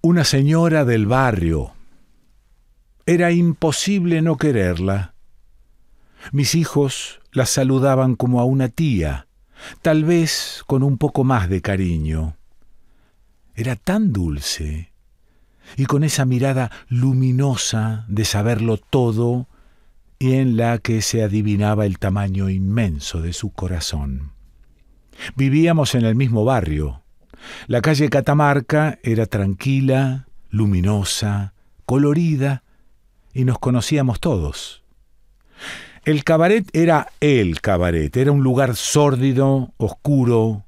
una señora del barrio. Era imposible no quererla. Mis hijos la saludaban como a una tía, tal vez con un poco más de cariño. Era tan dulce, y con esa mirada luminosa de saberlo todo, y en la que se adivinaba el tamaño inmenso de su corazón. Vivíamos en el mismo barrio, la calle Catamarca era tranquila, luminosa, colorida, y nos conocíamos todos. El cabaret era el cabaret, era un lugar sórdido, oscuro,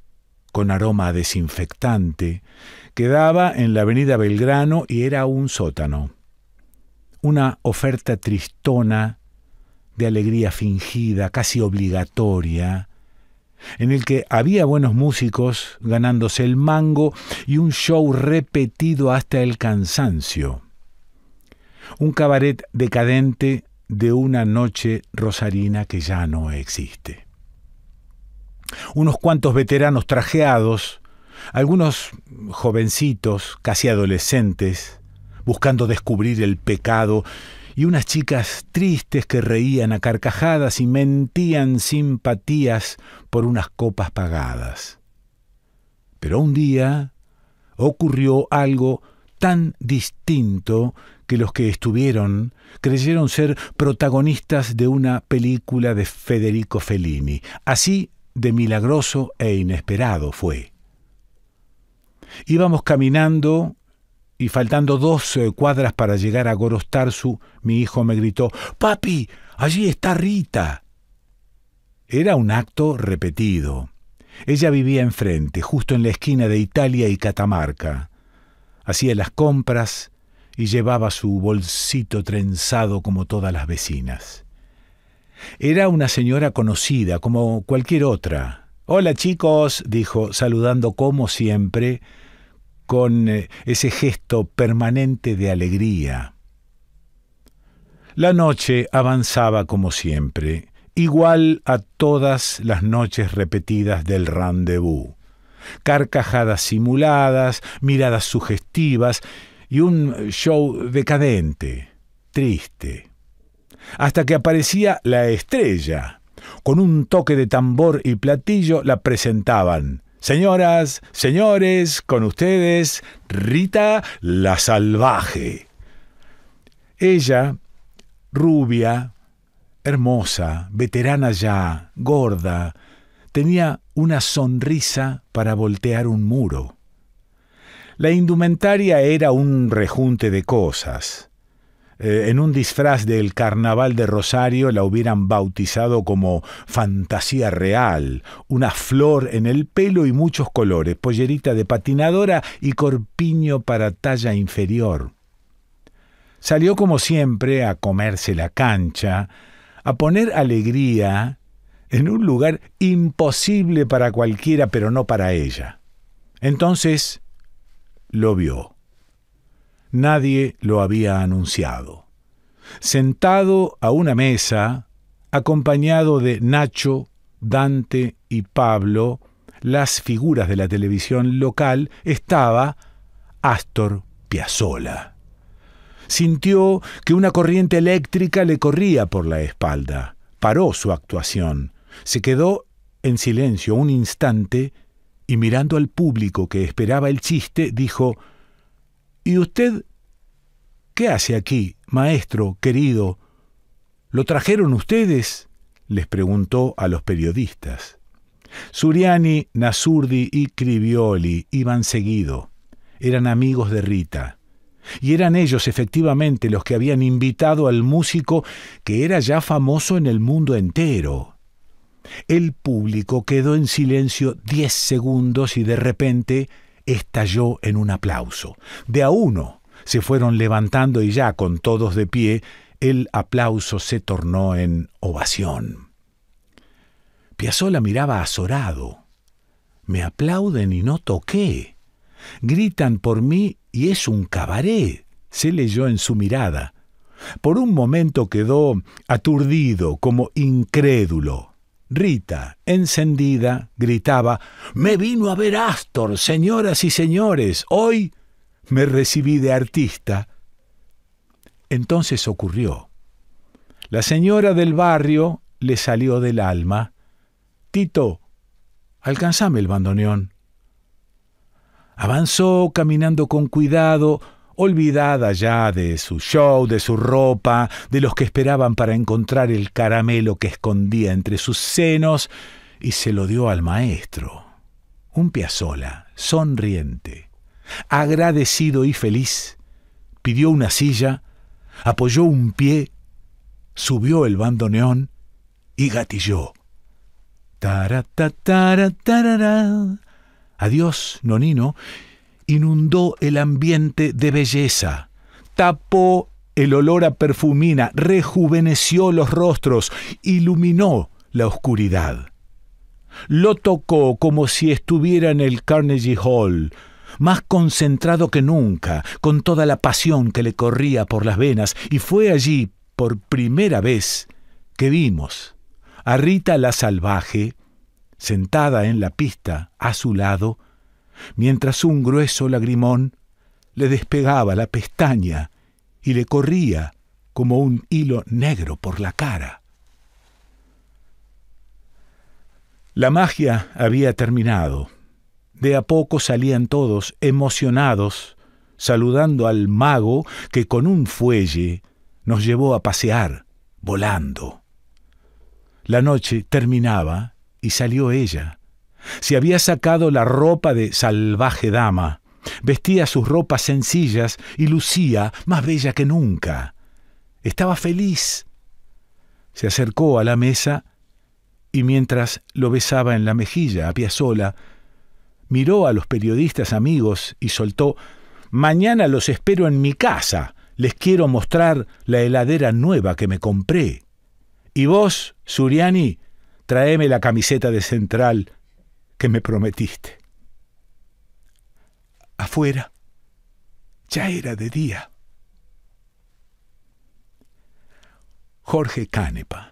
con aroma desinfectante, que daba en la avenida Belgrano y era un sótano. Una oferta tristona, de alegría fingida, casi obligatoria, en el que había buenos músicos ganándose el mango y un show repetido hasta el cansancio. Un cabaret decadente de una noche rosarina que ya no existe. Unos cuantos veteranos trajeados, algunos jovencitos, casi adolescentes, buscando descubrir el pecado y unas chicas tristes que reían a carcajadas y mentían simpatías por unas copas pagadas. Pero un día ocurrió algo tan distinto que los que estuvieron creyeron ser protagonistas de una película de Federico Fellini. Así de milagroso e inesperado fue. Íbamos caminando y faltando dos eh, cuadras para llegar a Gorostarzu, mi hijo me gritó, Papi, allí está Rita. Era un acto repetido. Ella vivía enfrente, justo en la esquina de Italia y Catamarca. Hacía las compras y llevaba su bolsito trenzado como todas las vecinas. Era una señora conocida, como cualquier otra. Hola chicos, dijo, saludando como siempre, con eh, ese gesto permanente de alegría. La noche avanzaba como siempre, igual a todas las noches repetidas del rendezvous. Carcajadas simuladas, miradas sugestivas y un show decadente, triste. Hasta que aparecía la estrella. Con un toque de tambor y platillo la presentaban. Señoras, señores, con ustedes, Rita la Salvaje. Ella, rubia, hermosa, veterana ya, gorda, tenía una sonrisa para voltear un muro. La indumentaria era un rejunte de cosas. Eh, en un disfraz del carnaval de Rosario la hubieran bautizado como fantasía real, una flor en el pelo y muchos colores, pollerita de patinadora y corpiño para talla inferior. Salió como siempre a comerse la cancha, a poner alegría en un lugar imposible para cualquiera, pero no para ella. Entonces lo vio nadie lo había anunciado. Sentado a una mesa, acompañado de Nacho, Dante y Pablo, las figuras de la televisión local, estaba Astor Piazzolla. Sintió que una corriente eléctrica le corría por la espalda. Paró su actuación. Se quedó en silencio un instante y mirando al público que esperaba el chiste, dijo ¿Y usted qué hace aquí, maestro querido? ¿Lo trajeron ustedes? les preguntó a los periodistas. Suriani, Nasurdi y Crivioli iban seguido. Eran amigos de Rita. Y eran ellos efectivamente los que habían invitado al músico que era ya famoso en el mundo entero. El público quedó en silencio diez segundos y de repente estalló en un aplauso. De a uno se fueron levantando y ya con todos de pie, el aplauso se tornó en ovación. Piazzola miraba azorado. Me aplauden y no toqué. Gritan por mí y es un cabaret, se leyó en su mirada. Por un momento quedó aturdido, como incrédulo. Rita, encendida, gritaba, Me vino a ver Astor, señoras y señores, hoy me recibí de artista. Entonces ocurrió. La señora del barrio le salió del alma. Tito, alcanzame el bandoneón. Avanzó caminando con cuidado, olvidada ya de su show, de su ropa, de los que esperaban para encontrar el caramelo que escondía entre sus senos, y se lo dio al maestro. Un piazola, sonriente, agradecido y feliz, pidió una silla, apoyó un pie, subió el bandoneón y gatilló. Tara, Adiós, Nonino, inundó el ambiente de belleza, tapó el olor a perfumina, rejuveneció los rostros, iluminó la oscuridad. Lo tocó como si estuviera en el Carnegie Hall, más concentrado que nunca, con toda la pasión que le corría por las venas, y fue allí, por primera vez, que vimos a Rita la Salvaje, sentada en la pista, a su lado, mientras un grueso lagrimón le despegaba la pestaña y le corría como un hilo negro por la cara. La magia había terminado. De a poco salían todos, emocionados, saludando al mago que con un fuelle nos llevó a pasear, volando. La noche terminaba y salió ella, se había sacado la ropa de salvaje dama, vestía sus ropas sencillas y lucía más bella que nunca. Estaba feliz. Se acercó a la mesa y mientras lo besaba en la mejilla a sola, miró a los periodistas amigos y soltó Mañana los espero en mi casa. Les quiero mostrar la heladera nueva que me compré. Y vos, Suriani, traeme la camiseta de central que me prometiste. Afuera ya era de día. Jorge Canepa